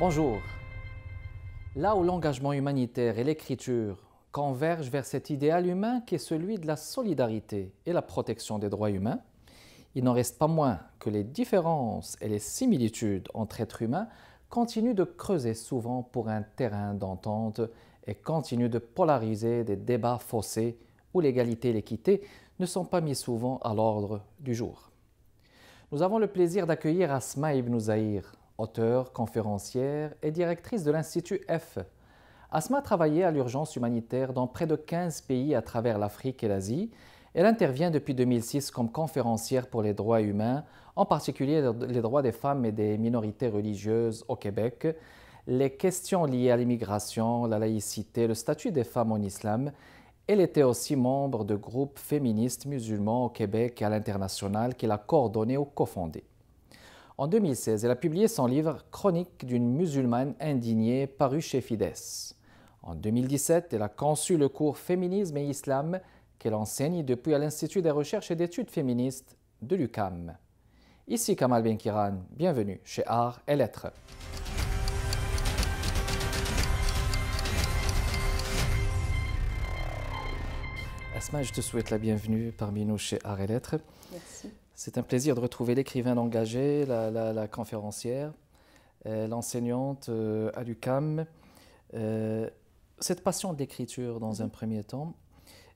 Bonjour. Là où l'engagement humanitaire et l'écriture convergent vers cet idéal humain qui est celui de la solidarité et la protection des droits humains, il n'en reste pas moins que les différences et les similitudes entre êtres humains continuent de creuser souvent pour un terrain d'entente et continuent de polariser des débats faussés où l'égalité et l'équité ne sont pas mis souvent à l'ordre du jour. Nous avons le plaisir d'accueillir Asma Ibn Zahir, auteure, conférencière et directrice de l'Institut F. Asma travaillé à l'urgence humanitaire dans près de 15 pays à travers l'Afrique et l'Asie. Elle intervient depuis 2006 comme conférencière pour les droits humains, en particulier les droits des femmes et des minorités religieuses au Québec, les questions liées à l'immigration, la laïcité, le statut des femmes en islam. Elle était aussi membre de groupes féministes musulmans au Québec et à l'international qu'elle a coordonné ou cofondé. En 2016, elle a publié son livre Chronique d'une musulmane indignée, paru chez Fides. En 2017, elle a conçu le cours Féminisme et Islam qu'elle enseigne depuis à l'Institut des recherches et d'études féministes de l'UCAM. Ici Kamal Benkiran, bienvenue chez Arts et Lettres. Asma, je te souhaite la bienvenue parmi nous chez Arts et Lettres. Merci. C'est un plaisir de retrouver l'écrivain engagé, la, conférencière, euh, l'enseignante à euh, l'UCAM. Euh, cette passion de l'écriture dans un premier temps,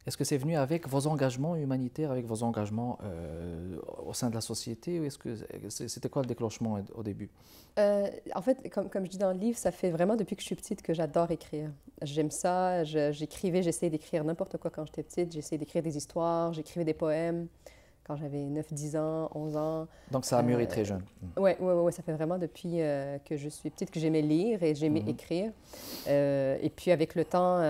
est-ce que c'est venu avec vos engagements humanitaires, avec vos engagements au sein de la société ou est-ce que c'était quoi le déclenchement au début En fait, comme, comme, je dis dans le livre, ça fait vraiment depuis que je suis petite que j'adore écrire. J'aime ça, j'écrivais, j'essayais d'écrire n'importe quoi quand j'étais petite. J'essayais d'écrire des histoires, j'écrivais des poèmes quand j'avais 9, 10 ans, 11 ans. Donc ça a mûri très euh, jeune. Oui, ouais, ouais, ouais, ça fait vraiment depuis euh, que je suis petite que j'aimais lire et j'aimais mhm. écrire. Euh, et puis avec le temps,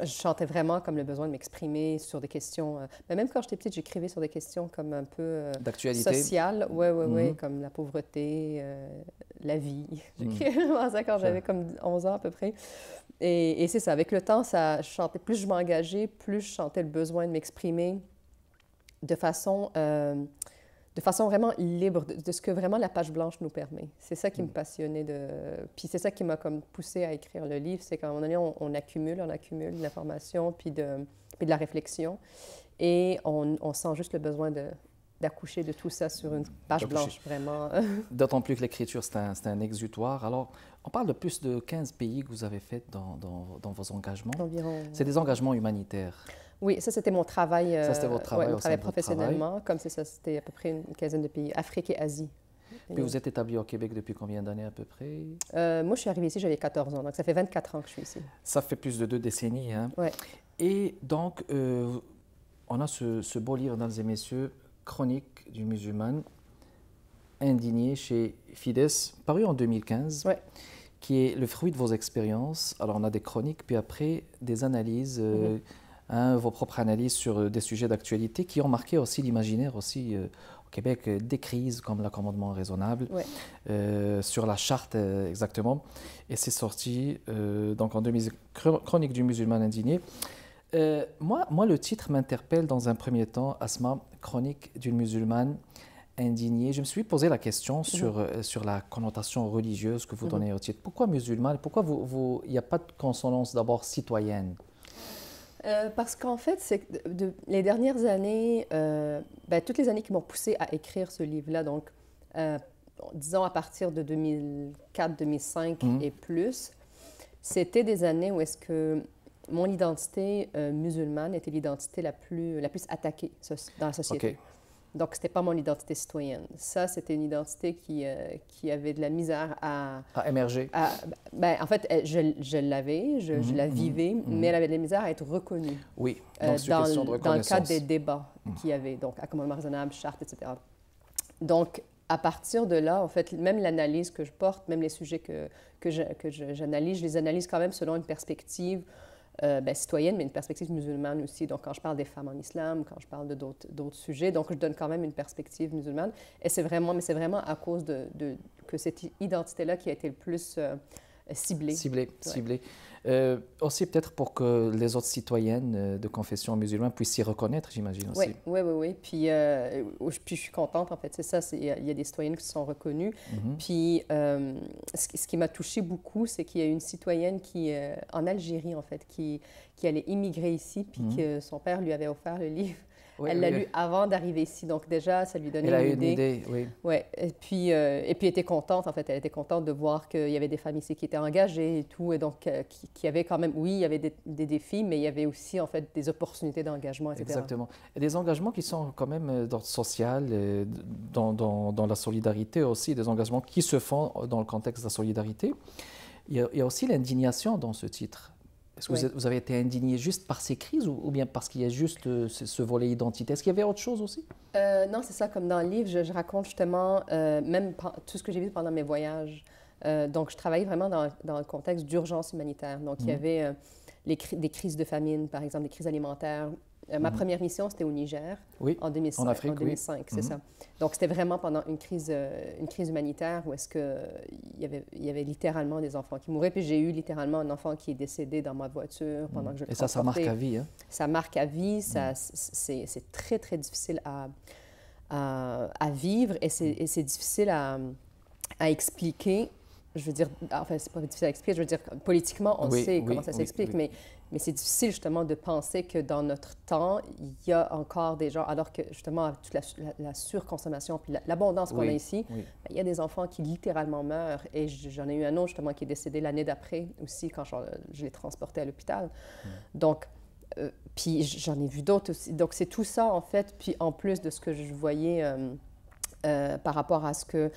je chantais vraiment comme le besoin de m'exprimer sur des questions. mais ben, même quand j'étais petite, j'écrivais sur des questions comme un peu d'actualité sociales, ouais, oui, oui. Mhm. comme la pauvreté, la vie. Mhm. J'écrivais vraiment ça quand j'avais comme 11 ans à peu près. Et, c'est ça, avec le temps, ça, chantait. plus je m'engageais, plus je chantais le besoin de m'exprimer de façon, euh, de façon vraiment libre de, ce que vraiment la page blanche nous permet. C'est ça qui me mm. passionnait de... Puis c'est ça qui m'a comme poussé à écrire le livre, c'est qu'à un moment donné, on, accumule, on accumule de l'information, puis de, de la réflexion, et on, sent juste le besoin de, d'accoucher de tout ça sur une page blanche, vraiment. D'autant plus que l'écriture, c'est un, exutoire. Alors, on parle de plus de 15 pays que vous avez fait dans, vos engagements. C'est des engagements humanitaires. Oui, ça, c'était mon travail. Euh, travail. professionnellement, comme si ça, c'était à peu près une quinzaine de pays, Afrique et Asie. Et vous êtes établi au Québec depuis combien d'années à peu près? Euh, moi, je suis arrivée ici, j'avais 14 ans, donc ça fait 24 ans que je suis ici. Ça fait plus de deux décennies. Hein? Et donc, euh, on a ce, beau livre, mesdames et messieurs, Chronique du musulman, indigné chez Fides, paru en 2015. qui est le fruit de vos expériences. Alors, on a des chroniques, puis après, des analyses mm-hmm. Hein, vos propres analyses sur euh, des sujets d'actualité qui ont marqué aussi l'imaginaire aussi euh, au Québec, euh, des crises comme l'accommodement raisonnable, sur la charte exactement. Et c'est sorti donc en 2000, Chronique du musulman indigné. moi, moi, le titre m'interpelle dans un premier temps, Asma, Chronique d'une musulmane indignée. Je me suis posé la question mhm. sur, sur la connotation religieuse que vous mhm. donnez au titre. Pourquoi musulmane Pourquoi il vous, n'y a pas de consonance d'abord citoyenne euh, parce qu'en fait, c'est les dernières années, euh, ben, toutes les années qui m'ont poussé à écrire ce livre-là, donc euh, disons à partir de 2004, 2005 mhm. et plus, c'était des années où est-ce que mon identité musulmane était l'identité la plus, la plus attaquée dans la société. Donc, n'était pas mon identité citoyenne. Ça, c'était une identité qui, euh, qui avait de la misère à... À émerger. ben, en fait, je, je l'avais, je, mhm. la mhm. vivais, mhm. mais elle avait de la misère à être reconnue. Oui, euh, dans, dans, le cadre des débats qui qu'il y avait, donc accommodement raisonnable, charte, etc. Donc, à partir de là, en fait, même l'analyse que je porte, même les sujets que, que j'analyse, je les analyse quand même selon une perspective euh, ben, citoyenne, mais une perspective musulmane aussi. Donc, quand je parle des femmes en islam, quand je parle de d'autres sujets, donc je donne quand même une perspective musulmane. Et c'est vraiment, mais c'est vraiment à cause de, que cette identité-là qui a été le plus euh, ciblée. Ciblée, ciblée. Euh, aussi peut-être pour que les autres citoyennes euh, de confession musulmane puissent s'y reconnaître, j'imagine aussi. Oui, oui, oui. Puis, euh, puis je suis contente, en fait, c'est ça, il y a des citoyennes qui sont reconnues. Mhm. Puis ce, qui, m'a touchée beaucoup, c'est qu'il y a une citoyenne qui, en Algérie, en fait, qui, qui allait immigrer ici, puis mhm. que son père lui avait offert le livre elle l'a lu avant d'arriver ici, donc déjà, ça lui donnait elle une, idée. oui. Ouais. Et, puis, euh, et puis, elle était contente, en fait, elle était contente de voir qu'il y avait des familles ici qui étaient engagées et tout, et donc euh, qui y avait quand même, oui, il y avait des, défis, mais il y avait aussi, en fait, des opportunités d'engagement, etc. Exactement. des engagements qui sont quand même euh, d'ordre social, dans, dans, la solidarité aussi, des engagements qui se font dans le contexte de la solidarité. il y a aussi l'indignation dans ce titre. Est-ce que vous, avez été indigné juste par ces crises ou, bien parce qu'il y a juste euh, ce, volet identité Est-ce qu'il y avait autre chose aussi euh, Non, c'est ça. Comme dans le livre, je, raconte justement euh, même tout ce que j'ai vu pendant mes voyages. donc, je travaillais vraiment dans, dans le contexte d'urgence humanitaire. Donc, il y mmh. avait des crises de famine, par exemple, des crises alimentaires, euh, ma mhm. première mission, c'était au Niger en 2005. En, Afrique, c'est mhm. ça. Donc, c'était vraiment pendant une crise, euh, une crise humanitaire où est-ce euh, y avait, il y avait littéralement des enfants qui mouraient. Puis j'ai eu littéralement un enfant qui est décédé dans ma voiture mhm. pendant que je le Et ça, ça marque à vie. Hein? Ça marque à vie. Ça, c'est, très, très difficile à, à, vivre et c'est, difficile à, expliquer je veux dire, enfin, c'est pas difficile à expliquer, je veux dire, politiquement, on sait comment ça s'explique, mais mais c'est difficile justement de penser que dans notre temps, il y a encore des gens, alors que justement, avec toute la, surconsommation puis l'abondance qu'on a ici, ben, il y a des enfants qui littéralement meurent. Et j'en ai eu un autre justement qui est décédé l'année d'après aussi quand je, l'ai transporté à l'hôpital. Mmh. Donc, euh, puis j'en ai vu d'autres aussi. Donc, c'est tout ça en fait. Puis en plus de ce que je voyais. Euh, euh, par rapport à ce que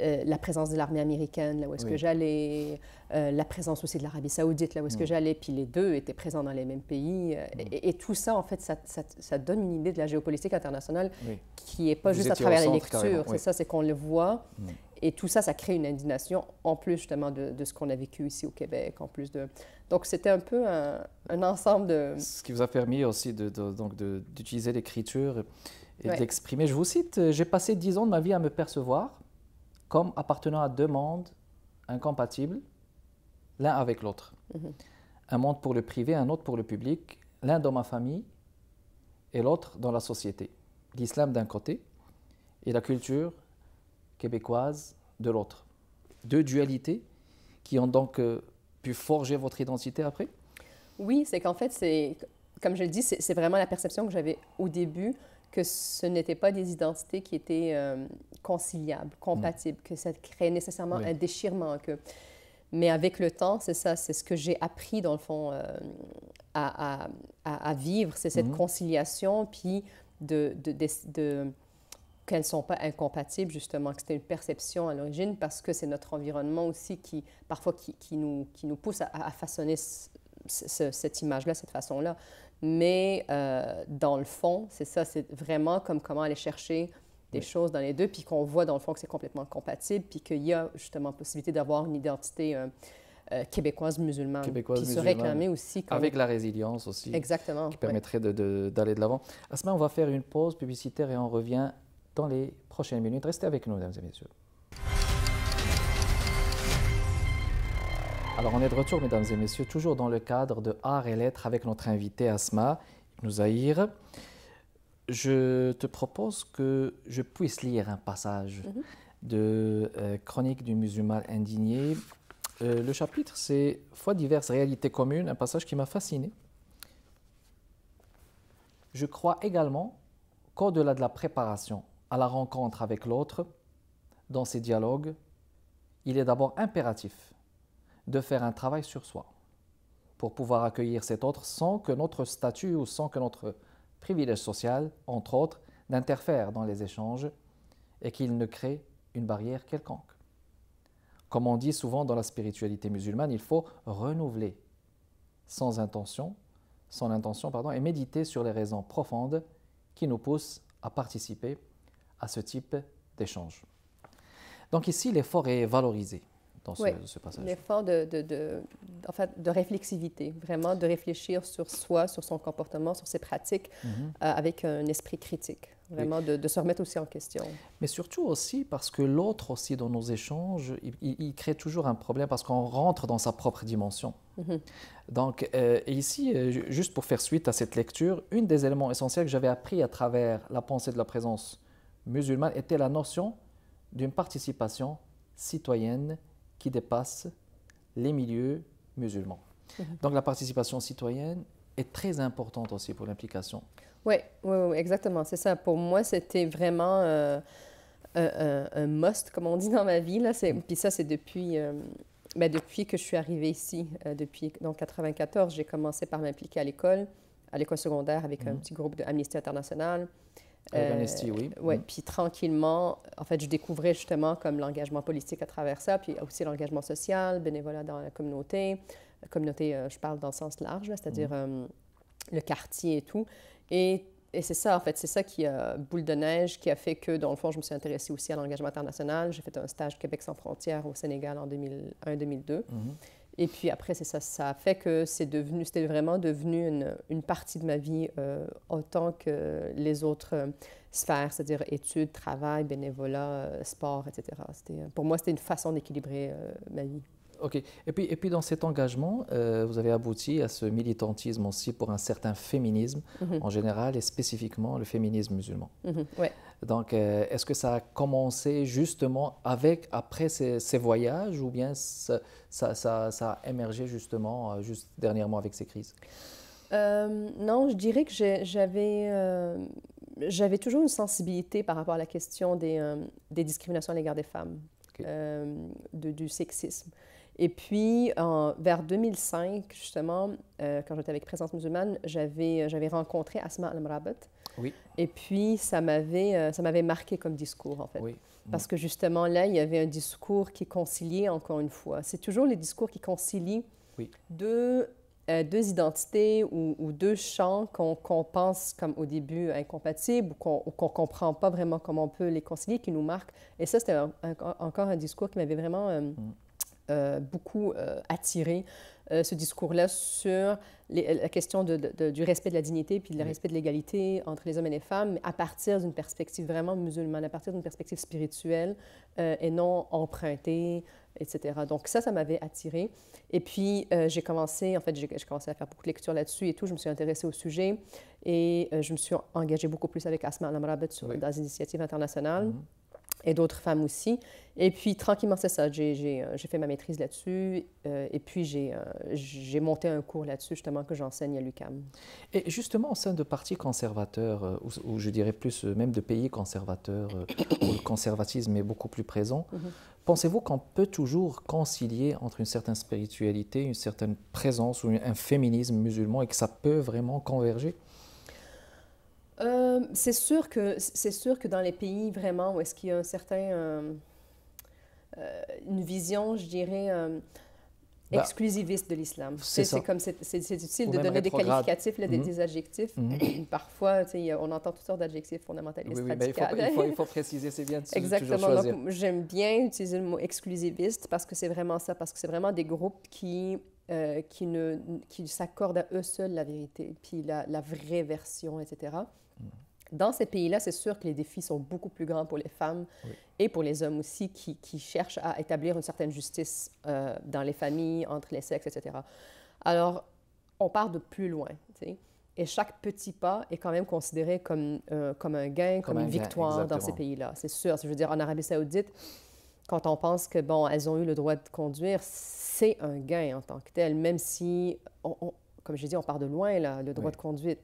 euh, la présence de l'armée américaine, là où est-ce que j'allais, euh, la présence aussi de l'Arabie saoudite, là où est-ce que j'allais, puis les deux étaient présents dans les mêmes pays. Euh, et, tout ça, en fait, ça, ça, donne une idée de la géopolitique internationale qui n'est pas juste à travers les lectures, c'est ça, c'est qu'on le voit. Mm. Et tout ça, ça crée une indignation, en plus justement de, ce qu'on a vécu ici au Québec, en plus de... Donc c'était un peu un, ensemble de... Ce qui vous a permis aussi d'utiliser l'écriture et d'exprimer. Je vous cite, j'ai passé dix ans de ma vie à me percevoir, comme appartenant à deux mondes incompatibles l'un avec l'autre. Mhm. Un monde pour le privé, un autre pour le public, l'un dans ma famille et l'autre dans la société. L'islam d'un côté et la culture québécoise de l'autre. Deux dualités qui ont donc euh, pu forger votre identité après Oui, c'est qu'en fait, c'est, comme je le dis, c'est vraiment la perception que j'avais au début que ce n'étaient pas des identités qui étaient euh, conciliables, compatibles, que ça créait nécessairement un déchirement. Que... Mais avec le temps, c'est ça, c'est ce que j'ai appris, dans le fond, euh, à, vivre, c'est cette mhm. conciliation, puis de, de, qu'elles ne sont pas incompatibles, justement, que c'était une perception à l'origine, parce que c'est notre environnement aussi qui, parfois, qui, nous, qui nous pousse à, à façonner cette image-là, cette façon-là. Mais euh, dans le fond, c'est ça, c'est vraiment comme comment aller chercher des choses dans les deux, puis qu'on voit dans le fond que c'est complètement compatible, puis qu'il y a justement possibilité d'avoir une identité euh, euh, québécoise musulmane, qui se réclamer aussi. Avec la résilience aussi. Exactement. Qui permettrait d'aller de l'avant. À ce moment, on va faire une pause publicitaire et on revient dans les prochaines minutes. Restez avec nous, mesdames et messieurs. Alors on est de retour, mesdames et messieurs, toujours dans le cadre de Arts et Lettres avec notre invité Asma Nouzaïr. Je te propose que je puisse lire un passage mhm. de euh, Chronique du musulman indigné. Euh, le chapitre, c'est Foi diverses, réalités communes, un passage qui m'a fasciné. Je crois également qu'au-delà de la préparation à la rencontre avec l'autre, dans ces dialogues, il est d'abord impératif de faire un travail sur soi pour pouvoir accueillir cet autre sans que notre statut ou sans que notre privilège social, entre autres, n'interfère dans les échanges et qu'il ne crée une barrière quelconque. Comme on dit souvent dans la spiritualité musulmane, il faut renouveler sans intention, son intention pardon, et méditer sur les raisons profondes qui nous poussent à participer à ce type d'échange. Donc ici, l'effort est valorisé dans ce, passage. L'effort de, de, de, en fait, de réflexivité, vraiment de réfléchir sur soi, sur son comportement, sur ses pratiques, mhm. euh, avec un esprit critique, vraiment de, se remettre aussi en question. Mais surtout aussi parce que l'autre aussi dans nos échanges, il, crée toujours un problème parce qu'on rentre dans sa propre dimension. Mhm. Donc euh, ici, euh, juste pour faire suite à cette lecture, une des éléments essentiels que j'avais appris à travers la pensée de la présence musulmane était la notion d'une participation citoyenne qui dépasse les milieux musulmans. Mhm. Donc la participation citoyenne est très importante aussi pour l'implication. Oui, exactement. C'est ça. Pour moi, c'était vraiment euh, euh, euh, un, must, comme on dit dans ma vie. Là. Puis ça, c'est depuis, ben, depuis que je suis arrivée ici. depuis donc 94, j'ai commencé par m'impliquer à l'école, à l'école secondaire avec un mhm. petit groupe de Amnesty International. Euh, oui. Ouais, mm. Puis tranquillement, en fait, je découvrais justement comme l'engagement politique à travers ça, puis aussi l'engagement social, bénévolat dans la communauté. La communauté, euh, je parle dans le sens large, c'est-à-dire mm. euh, le quartier et tout. Et, et c'est ça, en fait, c'est ça qui a boule de neige, qui a fait que, dans le fond, je me suis intéressée aussi à l'engagement international. J'ai fait un stage Québec sans frontières au Sénégal en 2001-2002. Et puis après, c'est ça, ça a fait que c'est devenu, c'était vraiment devenu une, une, partie de ma vie euh, autant que les autres euh, sphères, c'est-à-dire études, travail, bénévolat, euh, sport, etc. Pour moi, c'était une façon d'équilibrer ma vie. Ok. Et puis, et puis dans cet engagement, euh, vous avez abouti à ce militantisme aussi pour un certain féminisme mhm. en général et spécifiquement le féminisme musulman. Mhm. Donc, euh, est-ce que ça a commencé justement avec, après ces, voyages ou bien ça, a émergé justement, euh, juste dernièrement avec ces crises Non, je dirais que j'avais j'avais toujours une sensibilité par rapport à la question des, discriminations à l'égard des femmes, de, du sexisme. Et puis, vers 2005, justement, euh, quand j'étais avec Présence musulmane, j'avais, euh, j'avais rencontré Asma Al-Mrabat. Oui. Et puis, ça m'avait, euh, ça m'avait marqué comme discours, en fait. Oui. Parce que justement, là, il y avait un discours qui conciliait, encore une fois. C'est toujours les discours qui concilient deux, deux identités ou, deux champs qu'on, qu'on pense comme au début incompatibles ou qu'on ne comprend pas vraiment comment on peut les concilier, qui nous marquent. Et ça, c'était encore un discours qui m'avait vraiment... Mm. Euh, beaucoup euh, attiré euh, ce discours-là sur la question du respect de la dignité puis le respect de l'égalité entre les hommes et les femmes à partir d'une perspective vraiment musulmane, à partir d'une perspective spirituelle et non empruntée, etc. Donc ça, ça m'avait attiré. Et puis j'ai commencé, en fait, j'ai commencé à faire beaucoup de lectures là-dessus et tout. Je me suis intéressée au sujet et je me suis engagée beaucoup plus avec Asma al sur, dans des initiatives internationales. Mm-hmm et d'autres femmes aussi. Et puis, tranquillement, c'est ça. J'ai euh, fait ma maîtrise là-dessus. Euh, et puis, euh, j'ai monté un cours là-dessus, justement, que j'enseigne à l'UCAM. Et justement, au sein de partis conservateurs, ou, je dirais plus même de pays conservateurs, où le conservatisme est beaucoup plus présent, mhm. pensez-vous qu'on peut toujours concilier entre une certaine spiritualité, une certaine présence ou un féminisme musulman et que ça peut vraiment converger euh, c'est sûr que c'est sûr que dans les pays vraiment où est-ce qu'il y a un certain euh, euh, une vision, je dirais. Bah, exclusiviste de l'islam. C'est comme c'est utile de donner des qualificatifs, des, mhm. adjectifs. Mhm. Parfois, on entend toutes sortes d'adjectifs fondamentalistes. Oui, oui, il, faut, préciser, c'est bien. Exactement. J'aime bien utiliser le mot exclusiviste parce que c'est vraiment ça, parce que c'est vraiment des groupes qui s'accordent à eux seuls la vérité, puis la vraie version, etc. Dans ces pays-là, c'est sûr que les défis sont beaucoup plus grands pour les femmes et pour les hommes aussi qui, cherchent à établir une certaine justice euh, dans les familles, entre les sexes, etc. Alors, on part de plus loin. Et chaque petit pas est quand même considéré comme, euh, comme un gain, comme, une victoire dans ces pays-là. C'est sûr. Je veux dire, en Arabie Saoudite, quand on pense que, bon, elles ont eu le droit de conduire, c'est un gain en tant que tel, même si, comme je dis, on part de loin, le droit de conduite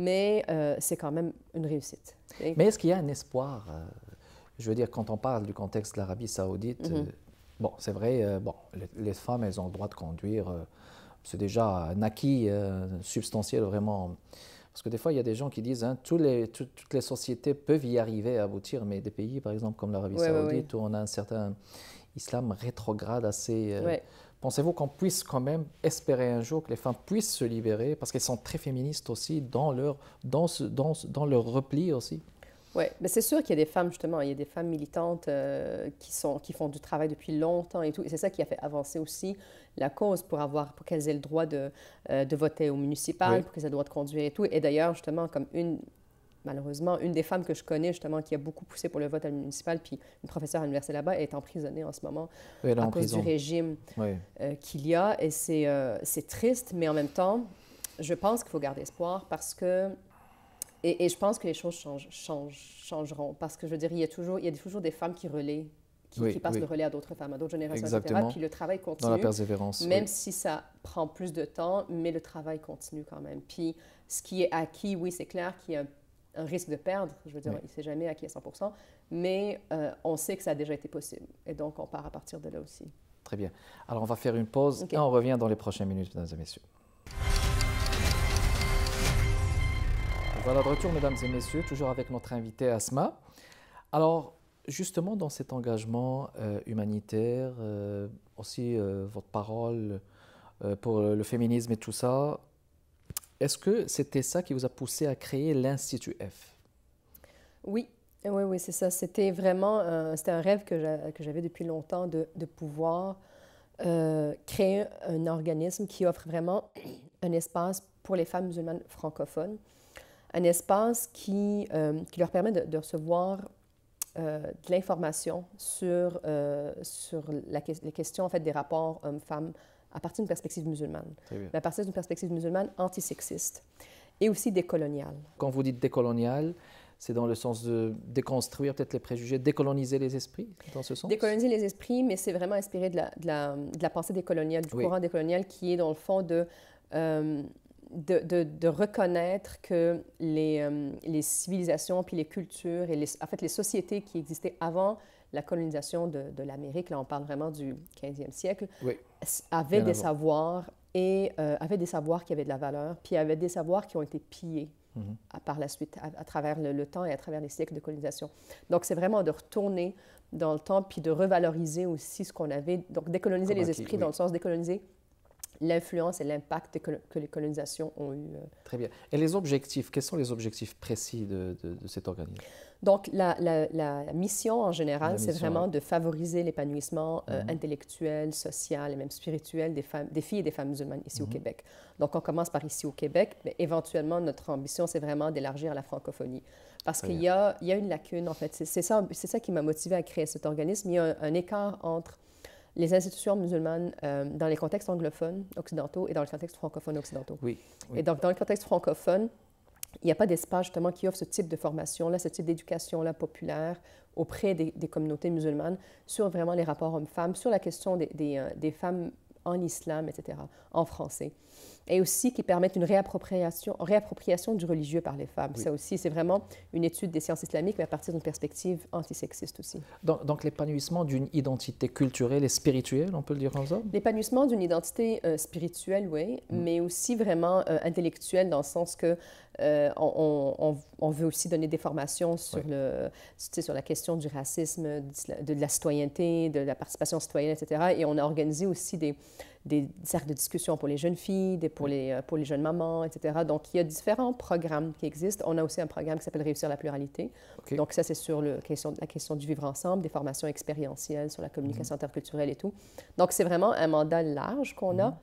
mais euh, c'est quand même une réussite. Mais est-ce qu'il y a un espoir euh, Je veux dire, quand on parle du contexte de l'Arabie saoudite, mhm. euh, bon, c'est vrai, bon, les, femmes, elles ont le droit de conduire. c'est déjà un acquis substantiel, vraiment. Parce que des fois, il y a des gens qui disent hein, toutes les sociétés peuvent y arriver à aboutir, mais des pays, par exemple, comme l'Arabie Saoudite, où on a un certain islam rétrograde assez. Pensez-vous qu'on puisse quand même espérer un jour que les femmes puissent se libérer parce qu'elles sont très féministes aussi dans leur, dans, ce, dans, dans leur repli aussi? Oui, mais c'est sûr qu'il y a des femmes, justement, il y a des femmes militantes euh, qui, sont, qui font du travail depuis longtemps et tout. Et c'est ça qui a fait avancer aussi la cause pour avoir, pour qu'elles aient le droit de, euh, de voter au municipal, pour qu'elles aient le droit de conduire et tout. Et d'ailleurs, justement, comme une, malheureusement, une des femmes que je connais, justement, qui a beaucoup poussé pour le vote à la municipale, puis une professeure à l'université là-bas, est emprisonnée en ce moment à cause du régime euh, qu'il y a. Et c'est, euh, c'est triste, mais en même temps, je pense qu'il faut garder espoir parce que... Et, je pense que les choses changent, changeront. Parce que, je veux dire, il y a toujours, il y a toujours des femmes qui relaient qui, passent le relais à d'autres femmes, à d'autres générations, etc. Puis le travail continue. Dans la persévérance. Même si ça prend plus de temps, mais le travail continue quand même. Puis ce qui est acquis, oui, c'est clair qu'il y a un un risque de perdre. Je veux dire, il ne sait jamais acquis à 100 mais euh, on sait que ça a déjà été possible. Et donc, on part à partir de là aussi. Très bien. Alors, on va faire une pause et on revient dans les prochaines minutes, mesdames et messieurs. Voilà de retour, mesdames et messieurs, toujours avec notre invité Asma. Alors, justement, dans cet engagement euh, humanitaire, euh, aussi votre parole pour le féminisme et tout ça, est-ce que c'était ça qui vous a poussé à créer l'Institut F? Oui, oui, oui, c'est ça. C'était vraiment un, euh, c'était un rêve que, j'avais depuis longtemps de, pouvoir euh, créer un organisme qui offre vraiment un espace pour les femmes musulmanes francophones, un espace qui, euh, leur permet de, recevoir de l'information sur, sur la, les questions en fait, des rapports hommes-femmes à partir d'une perspective musulmane, mais à partir d'une perspective musulmane antisexiste et aussi décoloniale. Quand vous dites décoloniale, c'est dans le sens de déconstruire peut-être les préjugés, décoloniser les esprits, dans ce sens Décoloniser les esprits, mais c'est vraiment inspiré de la, pensée décoloniale, du courant décolonial qui est dans le fond de... Euh, de, reconnaître que les, euh, les, civilisations, puis les cultures et les, en fait les sociétés qui existaient avant la colonisation de, l'Amérique, là on parle vraiment du 15e siècle, avait des savoirs et euh, avait des savoirs qui avaient de la valeur, puis avait des savoirs qui ont été pillés mhm. par la suite, à, travers le, temps et à travers les siècles de colonisation. Donc c'est vraiment de retourner dans le temps, puis de revaloriser aussi ce qu'on avait, donc décoloniser les esprits dans le sens décoloniser l'influence et l'impact que, les colonisations ont eu. Euh. Très bien. Et les objectifs, quels sont les objectifs précis de cet organisme donc, la, mission en général, c'est vraiment de favoriser l'épanouissement euh, mhm. intellectuel, social et même spirituel des, femmes, des filles et des femmes musulmanes ici au mhm. Québec. Donc, on commence par ici au Québec, mais éventuellement, notre ambition, c'est vraiment d'élargir la francophonie. Parce qu'il y, a, une lacune, en fait. C'est ça, ça qui m'a motivée à créer cet organisme. Il y a un, écart entre les institutions musulmanes euh, dans les contextes anglophones occidentaux et dans le contexte francophone occidentaux. oui. Et donc, dans le contexte francophone, il n'y a pas d'espace justement qui offre ce type de formation-là, ce type d'éducation-là populaire auprès des, communautés musulmanes sur vraiment les rapports hommes-femmes, sur la question des euh, femmes en islam, etc., en français et aussi qui permettent une réappropriation, réappropriation du religieux par les femmes. Ça aussi, c'est vraiment une étude des sciences islamiques, mais à partir d'une perspective antisexiste aussi. Donc, l'épanouissement d'une identité culturelle et spirituelle, on peut le dire en L'épanouissement d'une identité euh, spirituelle, oui, mm. mais aussi vraiment euh, intellectuelle, dans le sens que euh, on, veut aussi donner des formations sur, le, sur la question du racisme, de la citoyenneté, de la participation citoyenne, etc. Et on a organisé aussi des, des cercles de discussion pour les jeunes filles, des, pour, les, euh, pour les jeunes mamans, etc. Donc, il y a différents programmes qui existent. On a aussi un programme qui s'appelle Réussir la pluralité. Donc, ça, c'est sur le, question, la question du vivre ensemble, des formations expérientielles sur la communication mhm. interculturelle et tout. Donc, c'est vraiment un mandat large qu'on a. Mhm.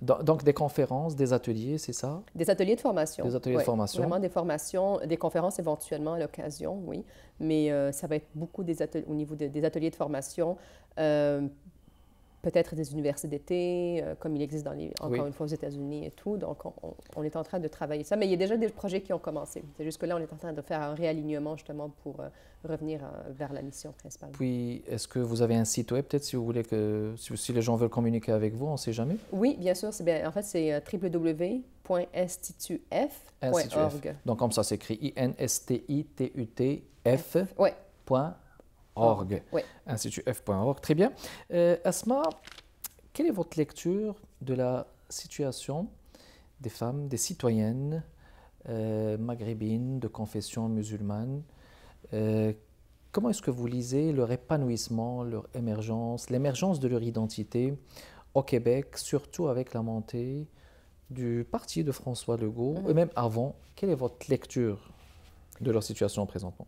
Donc des conférences, des ateliers, c'est ça Des ateliers de formation. Des ateliers de formation. Vraiment des formations, des conférences éventuellement à l'occasion, oui. Mais euh, ça va être beaucoup des au niveau des ateliers de formation, euh, peut-être des universités d'été, euh, comme il existe dans encore une fois aux États-Unis et tout. Donc, on, est en train de travailler ça. Mais il y a déjà des projets qui ont commencé. C'est juste que là, on est en train de faire un réalignement justement pour euh, revenir euh, vers la mission principale. Puis, est-ce que vous avez un site web peut-être si vous voulez que, si, les gens veulent communiquer avec vous, on ne sait jamais? Oui, bien sûr. Bien, en fait, c'est www.institutf.org. Donc, comme ça s'écrit I-N-S-T-I-T-U-T-F org. Oui. Institutf.org. Très bien. Euh, Asma, quelle est votre lecture de la situation des femmes, des citoyennes euh, maghrébines de confession musulmane euh, Comment est-ce que vous lisez leur épanouissement, leur émergence, l'émergence de leur identité au Québec, surtout avec la montée du parti de François Legault, mhm. et même avant Quelle est votre lecture de leur situation présentement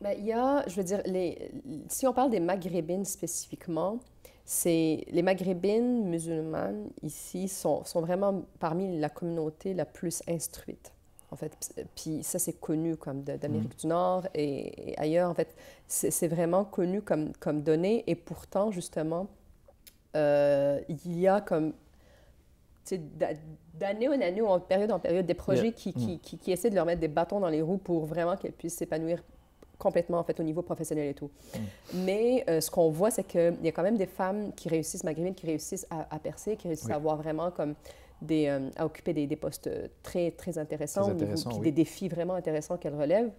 ben, il y a, je veux dire, les, si on parle des maghrébines spécifiquement, c'est les maghrébines musulmanes ici sont, sont, vraiment parmi la communauté la plus instruite. En fait, puis ça c'est connu comme d'Amérique mmh. du Nord et, ailleurs. En fait, c'est vraiment connu comme, comme donné et pourtant justement, euh, il y a comme d'année en année ou en période en période des projets qui, mmh. qui, qui, qui, essaient de leur mettre des bâtons dans les roues pour vraiment qu'elles puissent s'épanouir complètement, en fait, au niveau professionnel et tout. Mm. Mais euh, ce qu'on voit, c'est qu'il y a quand même des femmes qui réussissent, tout qui réussissent à, percer, qui réussissent à avoir vraiment comme des, euh, à occuper des, postes euh, très, très intéressants, très des défis vraiment intéressants qu'elles relèvent.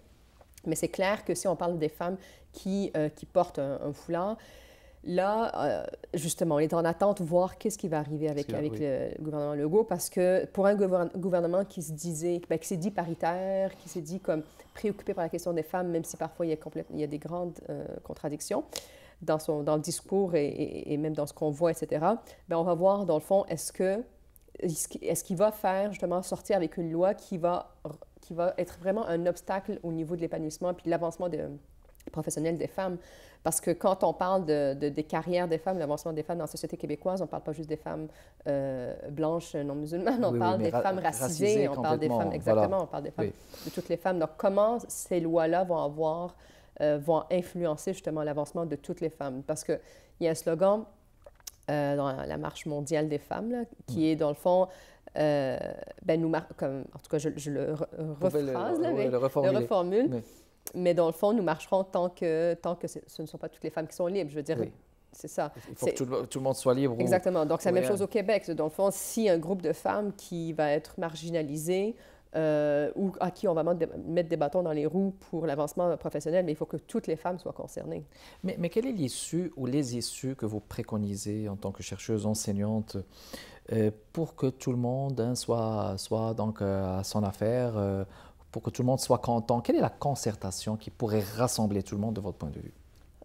Mais c'est clair que si on parle des femmes qui, qui portent un foulard, Là, euh, justement, on est en attente, de voir qu'est-ce qui va arriver avec, le gouvernement Legault, parce que pour un gouvernement qui se disait, ben, s'est dit paritaire, qui s'est dit comme préoccupé par la question des femmes, même si parfois il y a, des grandes euh, contradictions dans, son, dans le discours et, même dans ce qu'on voit, etc., ben, on va voir, dans le fond, est-ce que est-ce qu'il va faire justement sortir avec une loi qui va, qui va être vraiment un obstacle au niveau de l'épanouissement puis de l'avancement de, professionnelles des femmes. Parce que quand on parle de, des carrières des femmes, l'avancement des femmes dans la société québécoise, on ne parle pas juste des femmes euh, blanches non musulmanes, on parle des femmes racisées, on parle des femmes, exactement, on parle des femmes, de toutes les femmes. Donc comment ces lois-là vont avoir, euh, vont influencer justement l'avancement de toutes les femmes? Parce qu'il y a un slogan euh, dans la marche mondiale des femmes, là, qui mm. est dans le fond... ben nous comme, en tout cas, je, le rephrase, le, reformule, mais dans le fond, nous marcherons tant que, tant que ce ne sont pas toutes les femmes qui sont libres. Je veux dire, c'est ça. Il faut que tout le, monde soit libre. Exactement. Donc, c'est la même chose au Québec. Dans le fond, si un groupe de femmes qui va être marginalisé euh, ou à qui on va mettre des bâtons dans les roues pour l'avancement professionnel, mais il faut que toutes les femmes soient concernées. Mais, quelle est l'issue ou les issues que vous préconisez en tant que chercheuse enseignante euh, pour que tout le monde hein, soit, soit donc euh, à son affaire pour que tout le monde soit content? Quelle est la concertation qui pourrait rassembler tout le monde de votre point de vue?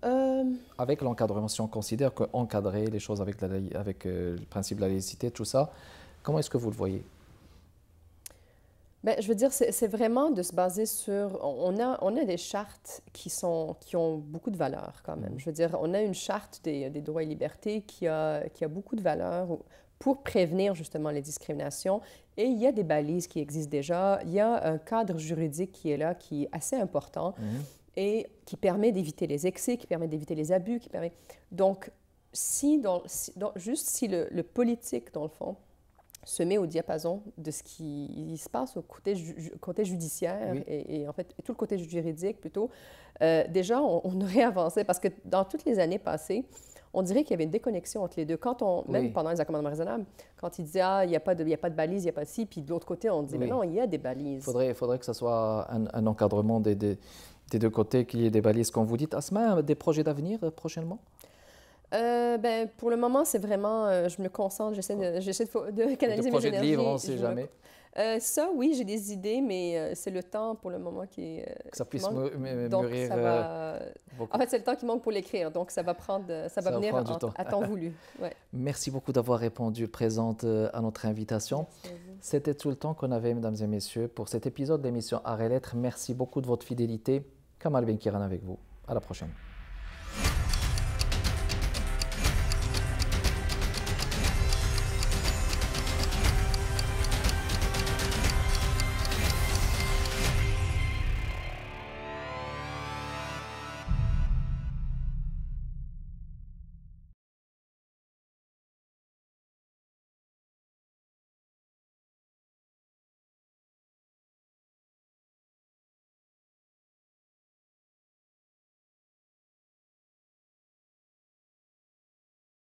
Euh. Avec l'encadrement, si on considère qu'encadrer les choses avec, avec euh, le principe de la laïcité, tout ça, comment est-ce que vous le voyez? Bien, je veux dire, c'est vraiment de se baser sur. On a, on a des chartes qui, sont, qui ont beaucoup de valeur, quand même. Mmh. Je veux dire, on a une charte des, des droits et libertés qui a, qui a beaucoup de valeur, pour prévenir justement les discriminations. Et il y a des balises qui existent déjà, il y a un cadre juridique qui est là, qui est assez important mhm. et qui permet d'éviter les excès, qui permet d'éviter les abus, qui permet... Donc, si, juste si le, politique, dans le fond, se met au diapason de ce qui se passe au côté, côté judiciaire et, en fait tout le côté juridique plutôt, euh, déjà on, aurait avancé parce que dans toutes les années passées, on dirait qu'il y avait une déconnexion entre les deux. Quand on, même pendant les accommodements raisonnables, quand il dit Ah, il n'y a, pas de, y a pas de balises, il n'y a pas de ci, puis de l'autre côté, on disait « non, il y a des balises. Il faudrait, que ce soit un, encadrement des, deux côtés, qu'il y ait des balises. comme vous dites, Asma, des projets d'avenir euh, prochainement euh, ben, pour le moment, c'est vraiment, euh, je me concentre, j'essaie de, canaliser mes énergies. on ne sait jamais. Euh, ça, oui, j'ai des idées, mais euh, c'est le temps pour le moment qui euh, que ça puisse manque. Donc, En fait, c'est le temps qui manque pour l'écrire, donc ça va prendre, ça va venir à temps voulu. Merci beaucoup d'avoir répondu présente à notre invitation. C'était tout le temps qu'on avait, mesdames et messieurs, pour cet épisode d'émission Arrêt Lettres. Merci beaucoup de votre fidélité. Kamal Benkiran avec vous. À la prochaine.